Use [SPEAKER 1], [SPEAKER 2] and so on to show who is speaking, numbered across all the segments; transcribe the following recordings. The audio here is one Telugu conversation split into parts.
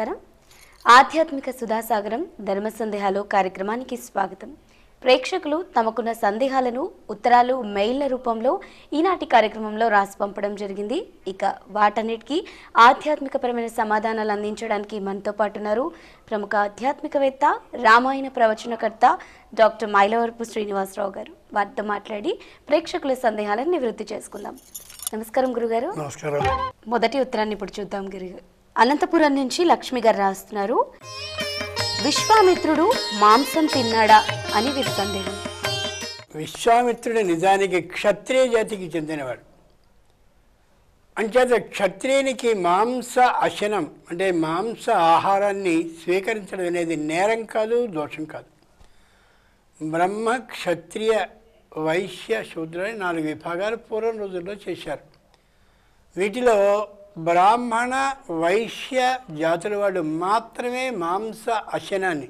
[SPEAKER 1] నమస్కారం ఆధ్యాత్మిక సుధాసాగరం ధర్మ సందేహాలు కార్యక్రమానికి స్వాగతం ప్రేక్షకులు తమకున్న సందేహాలను ఉత్తరాలు మెయిల్ల రూపంలో ఈనాటి కార్యక్రమంలో రాసి పంపడం జరిగింది ఇక వాటన్నిటికీ ఆధ్యాత్మికపరమైన సమాధానాలు అందించడానికి మనతో పాటున్నారు ప్రముఖ ఆధ్యాత్మికవేత్త రామాయణ ప్రవచనకర్త డాక్టర్ మైలవరపు శ్రీనివాసరావు గారు వారితో మాట్లాడి ప్రేక్షకుల సందేహాలను నివృత్తి చేసుకుందాం నమస్కారం గురుగారు నమస్కారం మొదటి ఉత్తరాన్ని ఇప్పుడు చూద్దాం గురుగారు అనంతపురం నుంచి లక్ష్మి గారు రాస్తున్నారు విశ్వామిత్రుడు మాంసం తిన్నాడా అని వీరి
[SPEAKER 2] విశ్వామిత్రుడు నిజానికి క్షత్రియ జాతికి చెందినవాడు అంచేత క్షత్రియునికి మాంస అశనం అంటే మాంస ఆహారాన్ని స్వీకరించడం అనేది నేరం కాదు దోషం కాదు బ్రహ్మ క్షత్రియ వైశ్య శూద్రని నాలుగు విభాగాలు పూర్వం రోజుల్లో చేశారు వీటిలో బ్రాహ్మణ వైశ్య జాతుల వాళ్ళు మాత్రమే మాంస అశనాన్ని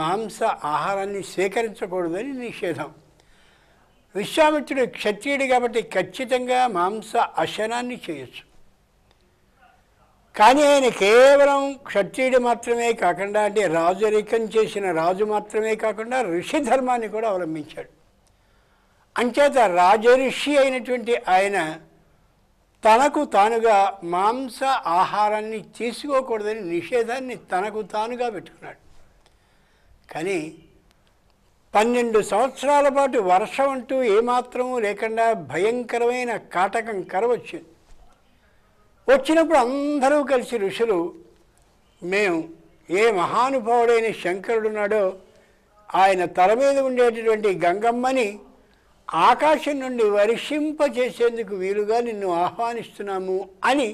[SPEAKER 2] మాంస ఆహారాన్ని స్వీకరించకూడదని నిషేధం విశ్వామిత్రుడు క్షత్రియుడు కాబట్టి ఖచ్చితంగా మాంస అశనాన్ని చేయొచ్చు కానీ ఆయన కేవలం క్షత్రియుడు మాత్రమే కాకుండా అంటే రాజరికం చేసిన రాజు మాత్రమే కాకుండా ఋషి ధర్మాన్ని కూడా అవలంబించాడు అంచేత రాజఋషి అయినటువంటి ఆయన తనకు తానుగా మాంస ఆహారాన్ని తీసుకోకూడదని నిషేధాన్ని తనకు తానుగా పెట్టుకున్నాడు కానీ పన్నెండు సంవత్సరాల పాటు వర్షం అంటూ ఏమాత్రము లేకుండా భయంకరమైన కాటకం కరవచ్చింది వచ్చినప్పుడు అందరూ కలిసి ఋషులు మేము ఏ మహానుభావుడైన శంకరుడున్నాడో ఆయన తల మీద ఉండేటటువంటి గంగమ్మని ఆకాశం నుండి వర్షింపజేసేందుకు వీలుగా నిన్ను ఆహ్వానిస్తున్నాము అని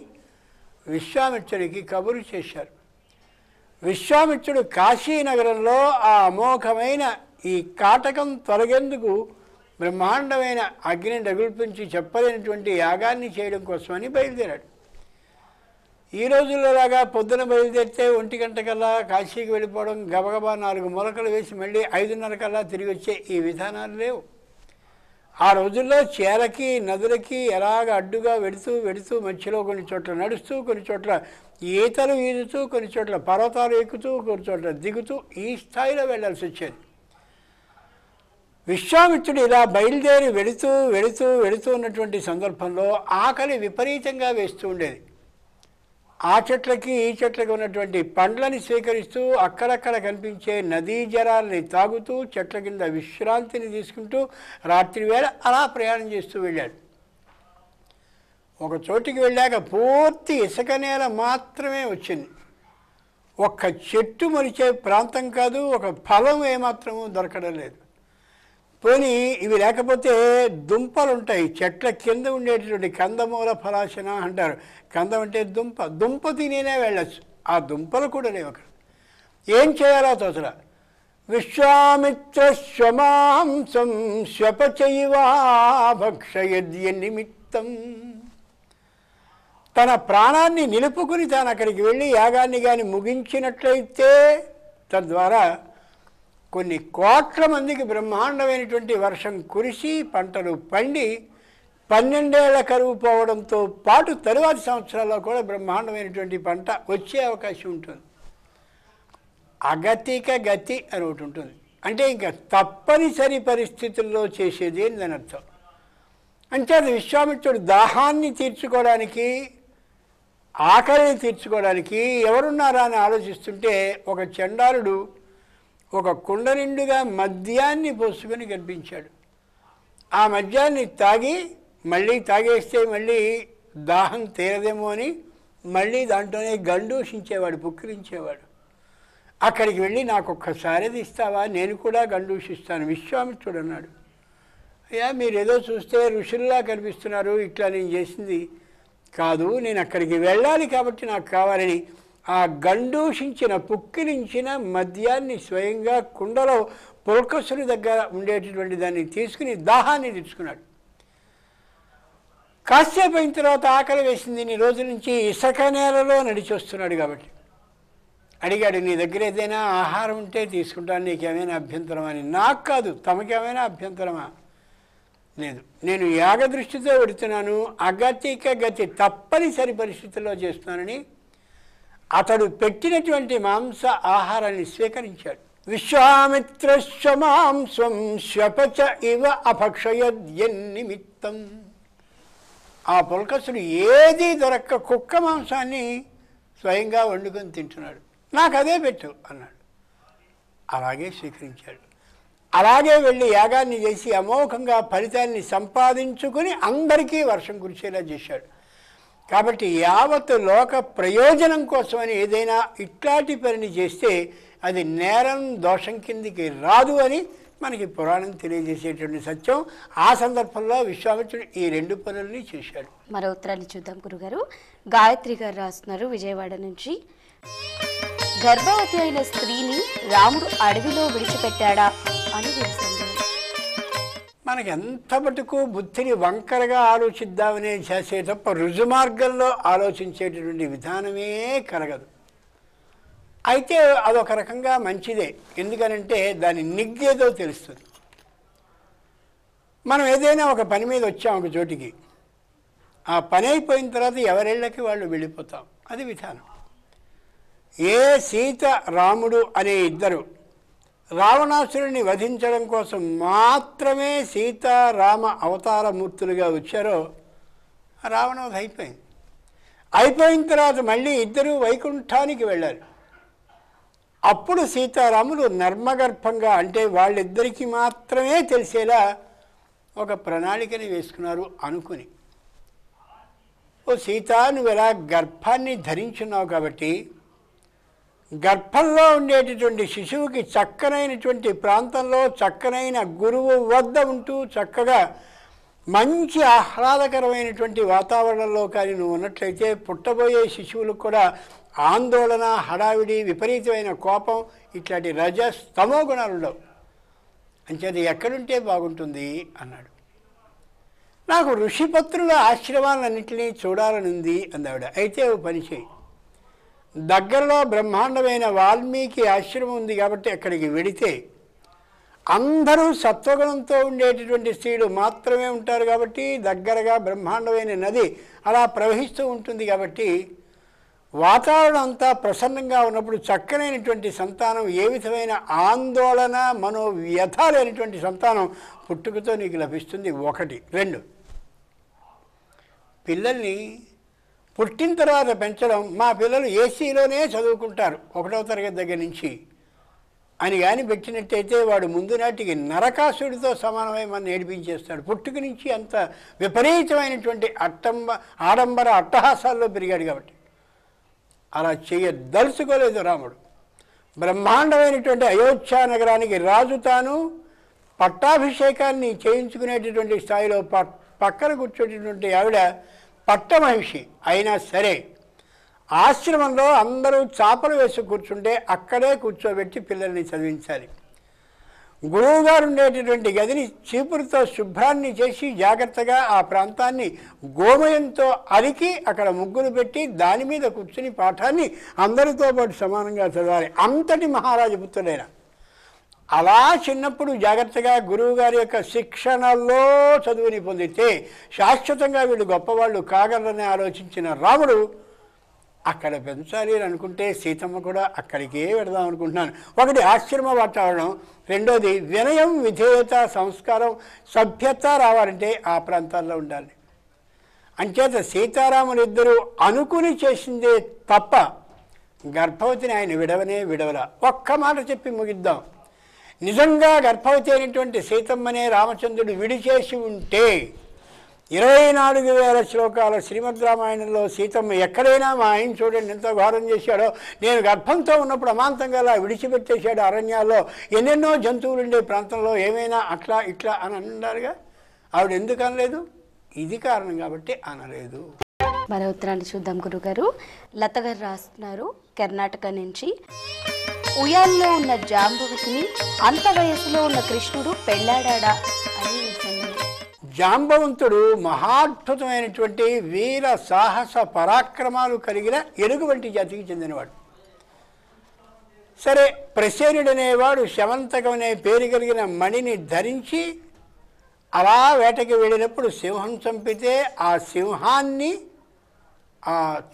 [SPEAKER 2] విశ్వామిత్రుడికి కబురు చేశారు విశ్వామిత్రుడు కాశీనగరంలో ఆ అమోఘమైన ఈ కాటకం తొలగేందుకు బ్రహ్మాండమైన అగ్నిని రగుల్పించి చెప్పలేనటువంటి యాగాన్ని చేయడం కోసమని బయలుదేరాడు ఈ లాగా పొద్దున బయలుదేరితే ఒంటి గంట కల్లా కాశీకి వెళ్ళిపోవడం గబగబా నాలుగు మొలకలు వేసి మళ్ళీ ఐదున్నర కల్లా తిరిగి వచ్చే ఈ విధానాలు లేవు ఆ రోజుల్లో చీరకి నదులకి ఎలాగ అడ్డుగా వెడుతూ వెడుతూ మధ్యలో కొన్ని చోట్ల నడుస్తూ కొన్ని చోట్ల ఈతలు ఈదుతూ కొన్ని చోట్ల పర్వతాలు ఎక్కుతూ కొన్ని చోట్ల దిగుతూ ఈ స్థాయిలో వెళ్ళాల్సి వచ్చేది విశ్వామిత్రుడు ఇలా బయలుదేరి వెళుతూ వెళుతూ వెళుతూ ఉన్నటువంటి సందర్భంలో ఆకలి విపరీతంగా వేస్తూ ఉండేది ఆ చెట్లకి ఈ చెట్లకి ఉన్నటువంటి పండ్లని స్వీకరిస్తూ అక్కడక్కడ కనిపించే నదీ జలాలని తాగుతూ చెట్ల కింద విశ్రాంతిని తీసుకుంటూ రాత్రి వేళ అలా ప్రయాణం చేస్తూ వెళ్ళాడు ఒక చోటికి వెళ్ళాక పూర్తి ఇసుక నేల మాత్రమే వచ్చింది ఒక్క చెట్టు మరిచే ప్రాంతం కాదు ఒక ఫలం ఏమాత్రము దొరకడం లేదు పోనీ ఇవి లేకపోతే దుంపలు ఉంటాయి చెట్ల కింద ఉండేటటువంటి కందమూల ఫలాశన అంటారు కందం అంటే దుంప దుంప తినేనే వెళ్ళచ్చు ఆ దుంపలు కూడా లేవు అక్కడ ఏం చేయాలో తోసల విశ్వామిత్ర స్వమాంసం స్వపచయివా నిమిత్తం తన ప్రాణాన్ని నిలుపుకుని తాను అక్కడికి వెళ్ళి యాగాన్ని కానీ ముగించినట్లయితే తద్వారా కొన్ని కోట్ల మందికి బ్రహ్మాండమైనటువంటి వర్షం కురిసి పంటలు పండి పన్నెండేళ్ల కరువు పోవడంతో పాటు తరువాతి సంవత్సరాల్లో కూడా బ్రహ్మాండమైనటువంటి పంట వచ్చే అవకాశం ఉంటుంది అగతిక గతి అని ఒకటి ఉంటుంది అంటే ఇంకా తప్పనిసరి పరిస్థితుల్లో చేసేది అని దాని అర్థం అంటే అది విశ్వామిత్రుడు దాహాన్ని తీర్చుకోవడానికి ఆకలిని తీర్చుకోవడానికి ఎవరున్నారా అని ఆలోచిస్తుంటే ఒక చండాలుడు ఒక కుండ నిండుగా మద్యాన్ని పోసుకొని కనిపించాడు ఆ మద్యాన్ని తాగి మళ్ళీ తాగేస్తే మళ్ళీ దాహం తీరదేమో అని మళ్ళీ దాంట్లోనే గండూషించేవాడు పుక్కిరించేవాడు అక్కడికి వెళ్ళి నాకు ఒక్కసారి ఇస్తావా నేను కూడా గండూషిస్తాను విశ్వామిత్రుడు అన్నాడు అయ్యా మీరు ఏదో చూస్తే ఋషుల్లా కనిపిస్తున్నారు ఇట్లా నేను చేసింది కాదు నేను అక్కడికి వెళ్ళాలి కాబట్టి నాకు కావాలని ఆ గండూషించిన పుక్కిలించిన మద్యాన్ని స్వయంగా కుండలో పుల్కసుని దగ్గర ఉండేటటువంటి దాన్ని తీసుకుని దాహాన్ని తెచ్చుకున్నాడు కాసేపు అయిన తర్వాత ఆకలి వేసింది నీ రోజు నుంచి ఇసుక నేలలో నడిచి వస్తున్నాడు కాబట్టి అడిగాడు నీ దగ్గర ఏదైనా ఆహారం ఉంటే తీసుకుంటాను నీకేమైనా అభ్యంతరమా అని నాకు కాదు తమకేమైనా అభ్యంతరమా లేదు నేను యాగ దృష్టితో పెడుతున్నాను అగతిక గతి తప్పనిసరి పరిస్థితుల్లో చేస్తున్నానని అతడు పెట్టినటువంటి మాంస ఆహారాన్ని స్వీకరించాడు విశ్వామిత్రస్వ మాంసం శపచ ఇవ అపక్షయద్యన్నిమిత్తం ఆ పులకసుడు ఏది దొరక్క కుక్క మాంసాన్ని స్వయంగా వండుకొని తింటున్నాడు నాకు అదే పెట్టు అన్నాడు అలాగే స్వీకరించాడు అలాగే వెళ్ళి యాగాన్ని చేసి అమోఘంగా ఫలితాన్ని సంపాదించుకుని అందరికీ వర్షం కురిచేలా చేశాడు కాబట్టి యావత్ లోక ప్రయోజనం కోసమని ఏదైనా ఇట్లాంటి పనిని చేస్తే అది నేరం దోషం కిందికి రాదు అని మనకి పురాణం తెలియజేసేటువంటి సత్యం ఆ సందర్భంలో విశ్వామిత్రుడు ఈ రెండు పనుల్ని చేశాడు
[SPEAKER 1] మరో ఉత్తరాన్ని చూద్దాం గురుగారు గాయత్రి గారు రాస్తున్నారు విజయవాడ నుంచి గర్భవతి అయిన స్త్రీని రాముడు అడవిలో విడిచిపెట్టాడా అని
[SPEAKER 2] మనకి ఎంత మటుకు బుద్ధిని వంకరగా ఆలోచిద్దామనే చేసే తప్ప రుజుమార్గంలో ఆలోచించేటటువంటి విధానమే కలగదు అయితే అదొక రకంగా మంచిదే ఎందుకనంటే దాని నిగ్గేదో తెలుస్తుంది మనం ఏదైనా ఒక పని మీద వచ్చాం ఒక చోటికి ఆ పని అయిపోయిన తర్వాత ఎవరిళ్ళకి వాళ్ళు వెళ్ళిపోతాం అది విధానం ఏ సీత రాముడు అనే ఇద్దరు రావణాసురుడిని వధించడం కోసం మాత్రమే సీతారామ అవతారమూర్తులుగా వచ్చారో రావణవధ అయిపోయింది అయిపోయిన తర్వాత మళ్ళీ ఇద్దరూ వైకుంఠానికి వెళ్ళారు అప్పుడు సీతారాములు నర్మగర్భంగా అంటే వాళ్ళిద్దరికీ మాత్రమే తెలిసేలా ఒక ప్రణాళికని వేసుకున్నారు అనుకుని ఓ సీత నువ్వు ఎలా గర్భాన్ని ధరించున్నావు కాబట్టి గర్భంలో ఉండేటటువంటి శిశువుకి చక్కనైనటువంటి ప్రాంతంలో చక్కనైన గురువు వద్ద ఉంటూ చక్కగా మంచి ఆహ్లాదకరమైనటువంటి వాతావరణంలో కానీ నువ్వు ఉన్నట్లయితే పుట్టబోయే శిశువులకు కూడా ఆందోళన హడావిడి విపరీతమైన కోపం ఇట్లాంటి రజ స్తమో గుణాలు ఉండవు అంచేది ఎక్కడుంటే బాగుంటుంది అన్నాడు నాకు ఋషిపత్రుల ఆశ్రమాలన్నింటినీ చూడాలనుంది అందావిడ అయితే పని చేయి దగ్గరలో బ్రహ్మాండమైన వాల్మీకి ఆశ్రమం ఉంది కాబట్టి అక్కడికి వెడితే అందరూ సత్వగుణంతో ఉండేటటువంటి స్త్రీలు మాత్రమే ఉంటారు కాబట్టి దగ్గరగా బ్రహ్మాండమైన నది అలా ప్రవహిస్తూ ఉంటుంది కాబట్టి వాతావరణం అంతా ప్రసన్నంగా ఉన్నప్పుడు చక్కనైనటువంటి సంతానం ఏ విధమైన ఆందోళన మనోవ్యథ లేనటువంటి సంతానం పుట్టుకతో నీకు లభిస్తుంది ఒకటి రెండు పిల్లల్ని పుట్టిన తర్వాత పెంచడం మా పిల్లలు ఏసీలోనే చదువుకుంటారు ఒకటవ తరగతి దగ్గర నుంచి అని కానీ పెట్టినట్టయితే వాడు ముందు నాటికి నరకాసుడితో సమానమై మన ఏడిపించేస్తాడు పుట్టుక నుంచి అంత విపరీతమైనటువంటి అట్టంబ ఆడంబర అట్టహాసాల్లో పెరిగాడు కాబట్టి అలా చేయదలుచుకోలేదు రాముడు బ్రహ్మాండమైనటువంటి అయోధ్య నగరానికి రాజు తాను పట్టాభిషేకాన్ని చేయించుకునేటటువంటి స్థాయిలో ప పక్కన కూర్చోటటువంటి ఆవిడ పట్టమహిషి అయినా సరే ఆశ్రమంలో అందరూ చాపలు వేసి కూర్చుంటే అక్కడే కూర్చోబెట్టి పిల్లల్ని చదివించాలి గురువుగారు ఉండేటటువంటి గదిని చీపురుతో శుభ్రాన్ని చేసి జాగ్రత్తగా ఆ ప్రాంతాన్ని గోమయంతో అలికి అక్కడ ముగ్గులు పెట్టి దాని మీద కూర్చుని పాఠాన్ని అందరితో పాటు సమానంగా చదవాలి అంతటి మహారాజపుత్రుడైన అలా చిన్నప్పుడు జాగ్రత్తగా గురువు గారి యొక్క శిక్షణలో చదువుని పొందితే శాశ్వతంగా వీళ్ళు గొప్పవాళ్ళు కాగలరని ఆలోచించిన రాముడు అక్కడ పెంచాలి అని అనుకుంటే సీతమ్మ కూడా అక్కడికే పెడదాం అనుకుంటున్నాను ఒకటి ఆశ్రమ వాతావరణం రెండోది వినయం విధేయత సంస్కారం సభ్యత రావాలంటే ఆ ప్రాంతాల్లో ఉండాలి అంచేత సీతారాములు ఇద్దరు అనుకుని చేసిందే తప్ప గర్భవతిని ఆయన విడవనే విడవల ఒక్క మాట చెప్పి ముగిద్దాం నిజంగా గర్భవతి అయినటువంటి సీతమ్మనే రామచంద్రుడు విడిచేసి ఉంటే ఇరవై నాలుగు వేల శ్లోకాల శ్రీమద్ రామాయణంలో సీతమ్మ ఎక్కడైనా మా ఆయన చూడండి ఎంత ఘోరం చేశాడో నేను గర్భంతో ఉన్నప్పుడు అమాంతంగా అలా విడిచిపెట్టేశాడు అరణ్యాల్లో ఎన్నెన్నో జంతువులు ఉండే ప్రాంతంలో ఏమైనా అట్లా ఇట్లా అని అన్నారుగా ఆవిడ ఎందుకు అనలేదు ఇది కారణం కాబట్టి అనలేదు
[SPEAKER 1] మన ఉత్తరాన్ని చూద్దాం గురుగారు లతగారు రాస్తున్నారు కర్ణాటక నుంచి ఉయాల్లో ఉన్న జాంబవతిని అంత వయసులో ఉన్న కృష్ణుడు పెళ్ళాడా
[SPEAKER 2] జాంబవంతుడు మహాద్భుతమైనటువంటి వీర సాహస పరాక్రమాలు కలిగిన ఎరుగు వంటి జాతికి చెందినవాడు సరే ప్రసేనుడనేవాడు శవంతకం అనే పేరు కలిగిన మణిని ధరించి అలా వేటకి వెళ్ళినప్పుడు సింహం చంపితే ఆ సింహాన్ని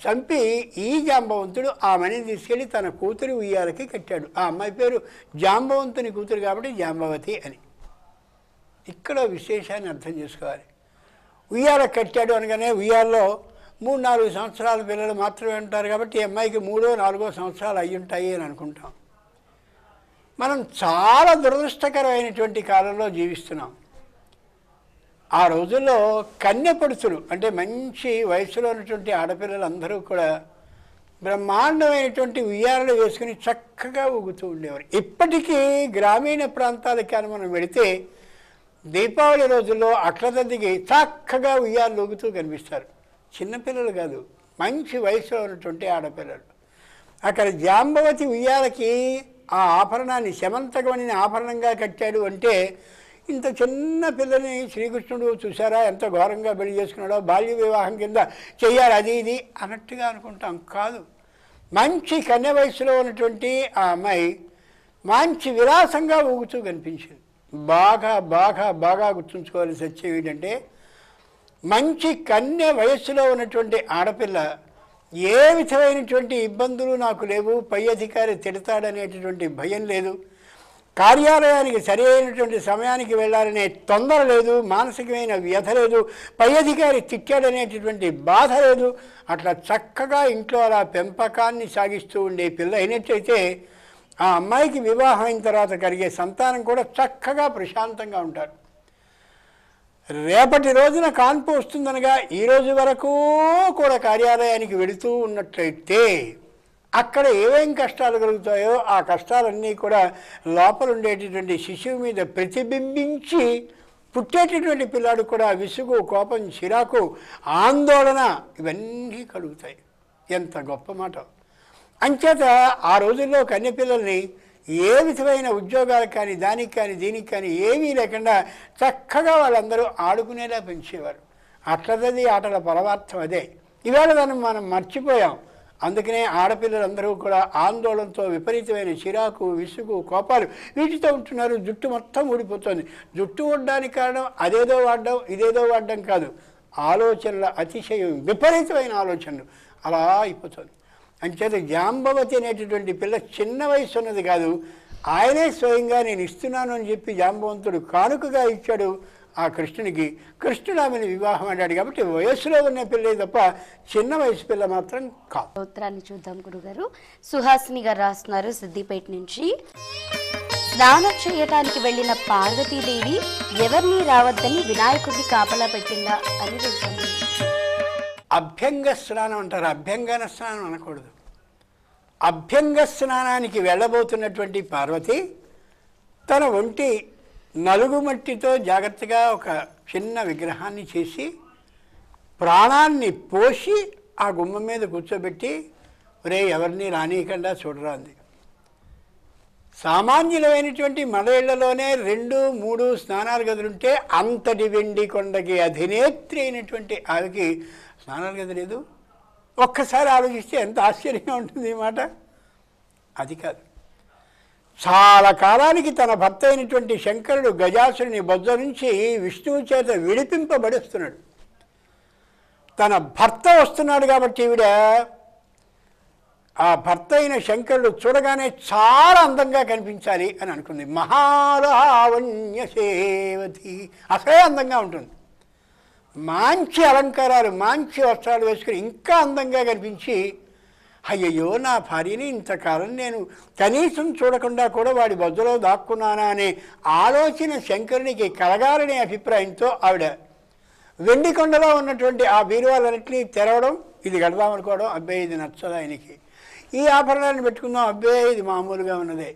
[SPEAKER 2] చంపి ఈ జాంబవంతుడు ఆమెని తీసుకెళ్ళి తన కూతురి ఉయ్యాలకి కట్టాడు ఆ అమ్మాయి పేరు జాంబవంతుని కూతురు కాబట్టి జాంబవతి అని ఇక్కడ విశేషాన్ని అర్థం చేసుకోవాలి ఉయ్యాల కట్టాడు అనగానే ఉయ్యాల్లో మూడు నాలుగు సంవత్సరాల పిల్లలు మాత్రమే ఉంటారు కాబట్టి ఈ అమ్మాయికి మూడో నాలుగో సంవత్సరాలు అయి ఉంటాయి అని అనుకుంటాం మనం చాలా దురదృష్టకరమైనటువంటి కాలంలో జీవిస్తున్నాం ఆ రోజుల్లో కన్యపడుచులు అంటే మంచి వయసులో ఉన్నటువంటి ఆడపిల్లలు అందరూ కూడా బ్రహ్మాండమైనటువంటి ఉయ్యాలను వేసుకుని చక్కగా ఊగుతూ ఉండేవారు ఇప్పటికీ గ్రామీణ ప్రాంతాలకి అని మనం వెళితే దీపావళి రోజుల్లో అట్ల దిగి చక్కగా ఉయ్యాలు ఊగుతూ కనిపిస్తారు చిన్నపిల్లలు కాదు మంచి వయసులో ఉన్నటువంటి ఆడపిల్లలు అక్కడ జాంబవతి ఉయ్యాలకి ఆ ఆభరణాన్ని శమంతకమణిని ఆభరణంగా కట్టాడు అంటే ఇంత చిన్న పిల్లని శ్రీకృష్ణుడు చూసారా ఎంత ఘోరంగా పెళ్లి చేసుకున్నాడో బాల్య వివాహం కింద చెయ్యాలి అది ఇది అన్నట్టుగా అనుకుంటాం కాదు మంచి కన్య వయసులో ఉన్నటువంటి ఆ అమ్మాయి మంచి విలాసంగా ఊగుతూ కనిపించింది బాగా బాగా బాగా గుర్తుంచుకోవాలి సత్యం ఏంటంటే మంచి కన్య వయస్సులో ఉన్నటువంటి ఆడపిల్ల ఏ విధమైనటువంటి ఇబ్బందులు నాకు లేవు పై అధికారి తిడతాడనేటటువంటి భయం లేదు కార్యాలయానికి సరి అయినటువంటి సమయానికి వెళ్ళాలనే తొందర లేదు మానసికమైన వ్యధ లేదు పై అధికారి తిట్టాడనేటటువంటి బాధ లేదు అట్లా చక్కగా ఇంట్లో అలా పెంపకాన్ని సాగిస్తూ ఉండే పిల్ల అయినట్టయితే ఆ అమ్మాయికి వివాహం అయిన తర్వాత కలిగే సంతానం కూడా చక్కగా ప్రశాంతంగా ఉంటారు రేపటి రోజున కాన్పు వస్తుందనగా ఈరోజు వరకు కూడా కార్యాలయానికి వెళుతూ ఉన్నట్లయితే అక్కడ ఏమేం కష్టాలు కలుగుతాయో ఆ కష్టాలన్నీ కూడా లోపల ఉండేటటువంటి శిశువు మీద ప్రతిబింబించి పుట్టేటటువంటి పిల్లాడు కూడా విసుగు కోపం చిరాకు ఆందోళన ఇవన్నీ కలుగుతాయి ఎంత గొప్ప మాట అంచేత ఆ రోజుల్లో పిల్లల్ని ఏ విధమైన ఉద్యోగాలు కానీ దానికి కానీ దీనికి కానీ ఏమీ లేకుండా చక్కగా వాళ్ళందరూ ఆడుకునేలా పెంచేవారు అట్లదది ఆటల పరమార్థం అదే ఇవాళ దాన్ని మనం మర్చిపోయాం అందుకనే ఆడపిల్లలందరూ కూడా ఆందోళనతో విపరీతమైన చిరాకు విసుగు కోపాలు వీటితో ఉంటున్నారు జుట్టు మొత్తం ఊడిపోతుంది జుట్టు ఉండడానికి కారణం అదేదో వాడడం ఇదేదో వాడడం కాదు ఆలోచనల అతిశయం విపరీతమైన ఆలోచనలు అలా అయిపోతుంది అంచేత జాంబవతి అనేటటువంటి పిల్ల చిన్న వయసు ఉన్నది కాదు ఆయనే స్వయంగా నేను ఇస్తున్నాను అని చెప్పి జాంబవంతుడు కానుకగా ఇచ్చాడు ఆ కృష్ణునికి కృష్ణుడు ఆమెను వివాహం అన్నాడు కాబట్టి వయస్సులో ఉన్న పిల్లే తప్ప చిన్న వయసు పిల్ల మాత్రం కాదు స్తోత్రాన్ని చూద్దాం
[SPEAKER 1] గురుగారు సుహాసిని గారు రాస్తున్నారు సిద్దిపేట నుంచి స్నానం చేయటానికి వెళ్ళిన పార్వతీదేవి ఎవరిని రావద్దని వినాయకుడిని కాపలా పెట్టిందా
[SPEAKER 2] అని వెళ్తాము అభ్యంగ స్నానం అంటారు అభ్యంగన స్నానం అనకూడదు అభ్యంగ స్నానానికి వెళ్ళబోతున్నటువంటి పార్వతి తన ఒంటి నలుగు మట్టితో జాగ్రత్తగా ఒక చిన్న విగ్రహాన్ని చేసి ప్రాణాన్ని పోసి ఆ గుమ్మ మీద కూర్చోబెట్టి రే ఎవరిని రానీయకుండా చూడరా అంది సామాన్యులమైనటువంటి మన ఇళ్లలోనే రెండు మూడు స్నానాల గదులుంటే అంతటి వెండి కొండకి అధినేత్రి అయినటువంటి ఆవికి స్నానాల గది లేదు ఒక్కసారి ఆలోచిస్తే ఎంత ఆశ్చర్యంగా ఉంటుంది ఈ మాట అది కాదు చాలా కాలానికి తన భర్త అయినటువంటి శంకరుడు గజాసురుని బొజ్జ నుంచి విష్ణువు చేత విడిపింపబడుస్తున్నాడు తన భర్త వస్తున్నాడు కాబట్టి ఈవిడ ఆ భర్త అయిన శంకరుడు చూడగానే చాలా అందంగా కనిపించాలి అని అనుకుంది మహారావణ్య సేవతి అసలే అందంగా ఉంటుంది మంచి అలంకారాలు మంచి వస్త్రాలు వేసుకుని ఇంకా అందంగా కనిపించి అయ్యయ్యో నా భార్యని ఇంతకాలం నేను కనీసం చూడకుండా కూడా వాడి బొద్దులో దాక్కున్నానా అనే ఆలోచన శంకరునికి కలగాలనే అభిప్రాయంతో ఆవిడ వెండి కొండలో ఉన్నటువంటి ఆ బీరువాలన్నింటినీ తెరవడం ఇది కడదామనుకోవడం అబ్బాయి ఇది నచ్చదు ఆయనకి ఈ ఆభరణాలను పెట్టుకుందాం అబ్బాయి ఇది మామూలుగా ఉన్నదే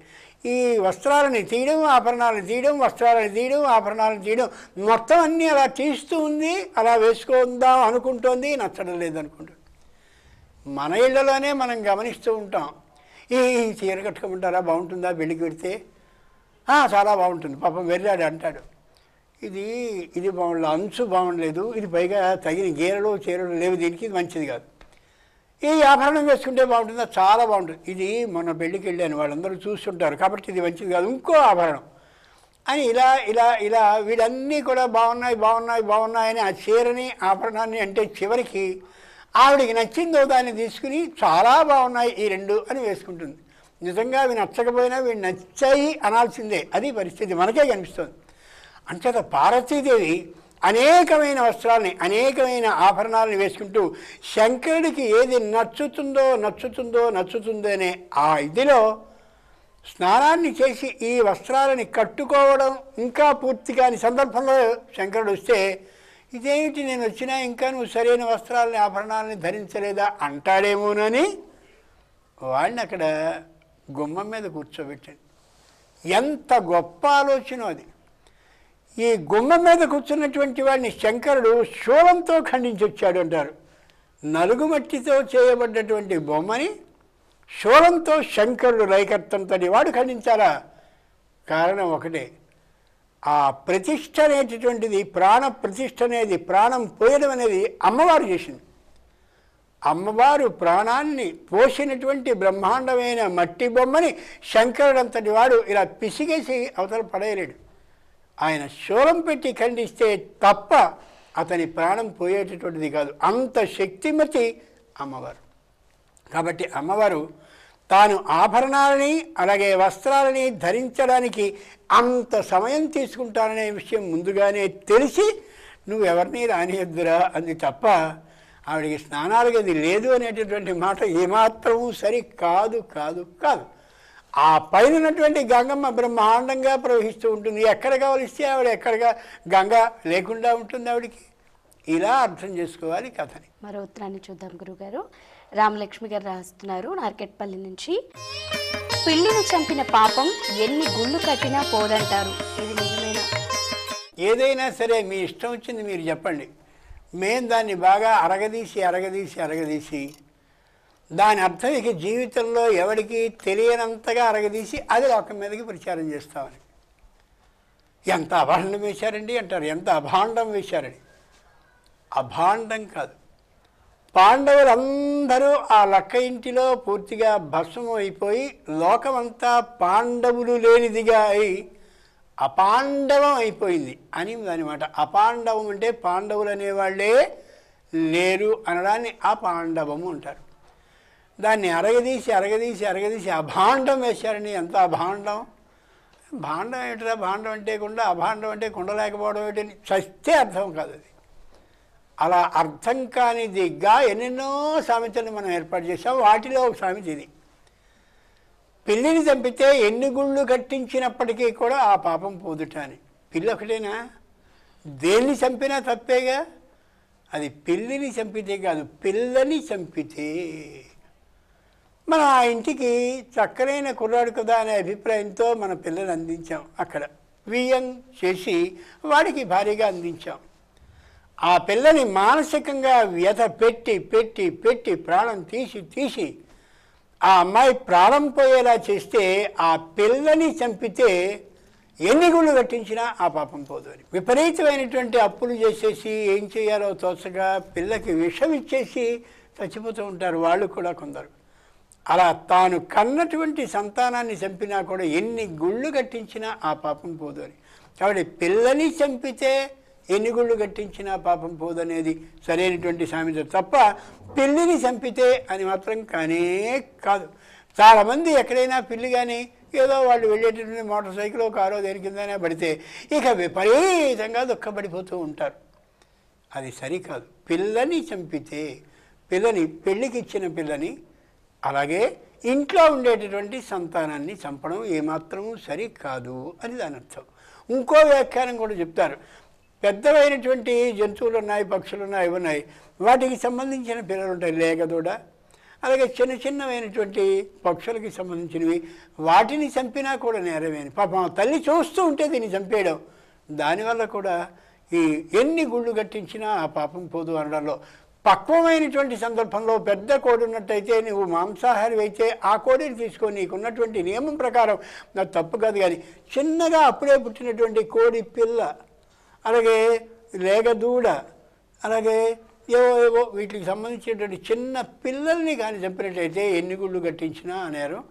[SPEAKER 2] ఈ వస్త్రాలని తీయడం ఆభరణాలను తీయడం వస్త్రాలను తీయడం ఆభరణాలను తీయడం మొత్తం అన్నీ అలా తీస్తూ ఉంది అలా వేసుకుందాం అనుకుంటోంది నచ్చడం లేదనుకుంటుంది మన ఇళ్లలోనే మనం గమనిస్తూ ఉంటాం ఈ చీర కట్టుకోమంటారా బాగుంటుందా వెళ్ళికి పెడితే చాలా బాగుంటుంది పాపం వెళ్ళాడు అంటాడు ఇది ఇది బాగుండదు అంచు బాగుండలేదు ఇది పైగా తగిన గీరలు చీరలు లేవు దీనికి మంచిది కాదు ఈ ఆభరణం వేసుకుంటే బాగుంటుందా చాలా బాగుంటుంది ఇది మన పెళ్ళికి వెళ్ళాను వాళ్ళందరూ చూస్తుంటారు కాబట్టి ఇది మంచిది కాదు ఇంకో ఆభరణం అని ఇలా ఇలా ఇలా వీళ్ళన్నీ కూడా బాగున్నాయి బాగున్నాయి బాగున్నాయని ఆ చీరని ఆభరణాన్ని అంటే చివరికి ఆవిడికి నచ్చిందో దాన్ని తీసుకుని చాలా బాగున్నాయి ఈ రెండు అని వేసుకుంటుంది నిజంగా అవి నచ్చకపోయినా వీడు నచ్చాయి అనాల్సిందే అది పరిస్థితి మనకే కనిపిస్తుంది అంచేత పార్వతీదేవి అనేకమైన వస్త్రాలని అనేకమైన ఆభరణాలను వేసుకుంటూ శంకరుడికి ఏది నచ్చుతుందో నచ్చుతుందో అనే ఆ ఇదిలో స్నానాన్ని చేసి ఈ వస్త్రాలని కట్టుకోవడం ఇంకా పూర్తి కాని సందర్భంలో శంకరుడు వస్తే ఇదేమిటి నేను వచ్చినా ఇంకా నువ్వు సరైన వస్త్రాలని ఆభరణాలని ధరించలేదా అంటాడేమోనని వాడిని అక్కడ గుమ్మం మీద కూర్చోబెట్టాడు ఎంత గొప్ప ఆలోచన అది ఈ గుమ్మం మీద కూర్చున్నటువంటి వాడిని శంకరుడు శూలంతో ఖండించొచ్చాడు అంటారు నలుగు మట్టితో చేయబడ్డటువంటి బొమ్మని శూలంతో శంకరుడు రైకర్తంతటి వాడు ఖండించారా కారణం ఒకటే ఆ ప్రతిష్ట అనేటటువంటిది ప్రాణ ప్రతిష్ట అనేది ప్రాణం పోయడం అనేది అమ్మవారు చేసింది అమ్మవారు ప్రాణాన్ని పోసినటువంటి బ్రహ్మాండమైన మట్టి బొమ్మని శంకరుడంతటి వాడు ఇలా పిసిగేసి అవతల పడేయలేడు ఆయన శూలం పెట్టి ఖండిస్తే తప్ప అతని ప్రాణం పోయేటటువంటిది కాదు అంత శక్తిమతి అమ్మవారు కాబట్టి అమ్మవారు తాను ఆభరణాలని అలాగే వస్త్రాలని ధరించడానికి అంత సమయం తీసుకుంటాననే విషయం ముందుగానే తెలిసి నువ్వు ఎవరిని రానియద్దురా అంది తప్ప ఆవిడికి స్నానాలు అది లేదు అనేటటువంటి మాట ఏమాత్రము సరి కాదు కాదు కాదు ఆ పైన ఉన్నటువంటి గంగమ్మ బ్రహ్మాండంగా ప్రవహిస్తూ ఉంటుంది ఎక్కడ కావలిస్తే ఆవిడ ఎక్కడగా గంగ లేకుండా ఉంటుంది ఆవిడికి ఇలా అర్థం చేసుకోవాలి కథని
[SPEAKER 1] మరో ఉత్తరాన్ని చూద్దాం గురుగారు రామలక్ష్మి గారు రాస్తున్నారు నార్కెట్పల్లి నుంచి పిల్లిని చంపిన పాపం ఎన్ని గుళ్ళు కట్టినా పోదంటారు
[SPEAKER 2] ఇది నిజమైన ఏదైనా సరే మీ ఇష్టం వచ్చింది మీరు చెప్పండి మేము దాన్ని బాగా అరగదీసి అరగదీసి అరగదీసి దాని అర్థం ఇక జీవితంలో ఎవరికి తెలియనంతగా అరగదీసి అది లోకం మీదకి ప్రచారం చేస్తామని ఎంత అభాండం వేశారండి అంటారు ఎంత అభాండం వేశారండి అభాండం కాదు పాండవులందరూ ఆ లక్క ఇంటిలో పూర్తిగా భస్మం అయిపోయి లోకమంతా పాండవులు లేనిదిగా అయి అపాండవం అయిపోయింది అని అనమాట అపాండవం అంటే పాండవులు అనేవాళ్ళే లేరు అనడాన్ని అపాండవము అంటారు దాన్ని అరగదీసి అరగదీసి అరగదీసి అభాండం వేశారని ఎంత అభాండం భాండం ఏంటిరా భాండం అంటే కుండ అభాండం అంటే కుండలేకపోవడం ఏంటని చస్తే అర్థం కాదు అది అలా అర్థం కాని దిగ్గా ఎన్నెన్నో సామెతలను మనం ఏర్పాటు చేసాం వాటిలో ఒక సామెత ఇది పిల్లిని చంపితే ఎన్ని గుళ్ళు కట్టించినప్పటికీ కూడా ఆ పాపం పోదుటాని అని పిల్లి ఒకటేనా దేన్ని చంపినా తప్పేగా అది పిల్లిని చంపితే కాదు పిల్లని చంపితే మనం ఆ ఇంటికి చక్కనైన కుర్రాడు కదా అనే అభిప్రాయంతో మన పిల్లలు అందించాం అక్కడ వియ్యం చేసి వాడికి భారీగా అందించాం ఆ పిల్లని మానసికంగా వ్యధ పెట్టి పెట్టి పెట్టి ప్రాణం తీసి తీసి ఆ అమ్మాయి ప్రాణం పోయేలా చేస్తే ఆ పిల్లని చంపితే ఎన్ని గుళ్ళు కట్టించినా ఆ పాపం పోదు అని విపరీతమైనటువంటి అప్పులు చేసేసి ఏం చేయాలో తోచగా పిల్లకి విషం ఇచ్చేసి చచ్చిపోతూ ఉంటారు వాళ్ళు కూడా కొందరు అలా తాను కన్నటువంటి సంతానాన్ని చంపినా కూడా ఎన్ని గుళ్ళు కట్టించినా ఆ పాపం పోదు అని కాబట్టి పిల్లని చంపితే ఎన్ని గుళ్ళు కట్టించినా పాపం పోదనేది సరైనటువంటి సామెత తప్ప పిల్లిని చంపితే అని మాత్రం కానే కాదు చాలామంది ఎక్కడైనా పిల్లి కానీ ఏదో వాళ్ళు వెళ్ళేటటువంటి మోటార్ సైకిల్ కారో దేని కిందనే పడితే ఇక విపరీతంగా దుఃఖపడిపోతూ ఉంటారు అది సరికాదు పిల్లని చంపితే పిల్లని పెళ్ళికి ఇచ్చిన పిల్లని అలాగే ఇంట్లో ఉండేటటువంటి సంతానాన్ని చంపడం ఏమాత్రము సరికాదు అని దాని అర్థం ఇంకో వ్యాఖ్యానం కూడా చెప్తారు పెద్దవైనటువంటి జంతువులు ఉన్నాయి పక్షులు ఉన్నాయి ఉన్నాయి వాటికి సంబంధించిన పిల్లలు ఉంటాయి లేగదూడ అలాగే చిన్న చిన్నవైనటువంటి పక్షులకి సంబంధించినవి వాటిని చంపినా కూడా నేరమే పాపం తల్లి చూస్తూ ఉంటే దీన్ని చంపేయడం దానివల్ల కూడా ఈ ఎన్ని గుళ్ళు కట్టించినా ఆ పాపం పోదు అనడంలో పక్వమైనటువంటి సందర్భంలో పెద్ద కోడి ఉన్నట్టయితే నువ్వు మాంసాహారి అయితే ఆ కోడిని తీసుకొని నీకున్నటువంటి నియమం ప్రకారం నాకు తప్పు కాదు కానీ చిన్నగా అప్పుడే పుట్టినటువంటి కోడి పిల్ల అలాగే లేగదూడ అలాగే ఏవో ఏవో వీటికి సంబంధించినటువంటి చిన్న పిల్లల్ని కానీ చెప్పినట్లయితే ఎన్ని గుళ్ళు కట్టించినా నేరం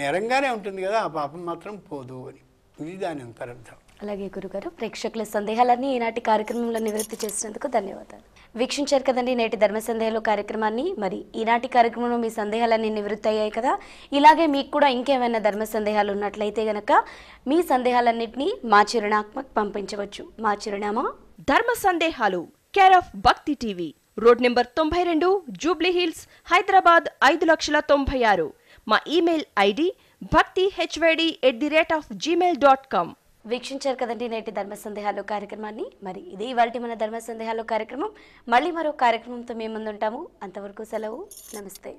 [SPEAKER 2] నేరంగానే ఉంటుంది కదా ఆ పాపం మాత్రం పోదు అని ఇది దాని అంతరర్థం
[SPEAKER 1] అలాగే గురుగారు ప్రేక్షకుల సందేహాలన్నీ ఈనాటి కార్యక్రమంలో నివృత్తి చేసినందుకు ధన్యవాదాలు వీక్షించారు కదండి నేటి ధర్మ సందేహాలు కార్యక్రమాన్ని మరి ఈనాటి కార్యక్రమంలో మీ సందేహాలన్నీ నివృత్తి అయ్యాయి కదా ఇలాగే మీకు కూడా ఇంకేమైనా ధర్మ సందేహాలు ఉన్నట్లయితే గనక మీ సందేహాలన్నింటినీ మా చిరునాత్మకు పంపించవచ్చు మా చిరునామా ధర్మ సందేహాలు care of Bhakti TV road number తొంభై రెండు జూబ్లీ హిల్స్ హైదరాబాద్ ఐదు లక్షల తొంభై ఆరు మా email ID Bhakti HYD at the rate of Gmail dot com వీక్షించారు కదండి నేటి ధర్మ సందేహాలు కార్యక్రమాన్ని మరి ఇది ఇవాళ మన ధర్మ సందేహాలు కార్యక్రమం మళ్ళీ మరో కార్యక్రమంతో మేము ముందుంటాము అంతవరకు సెలవు నమస్తే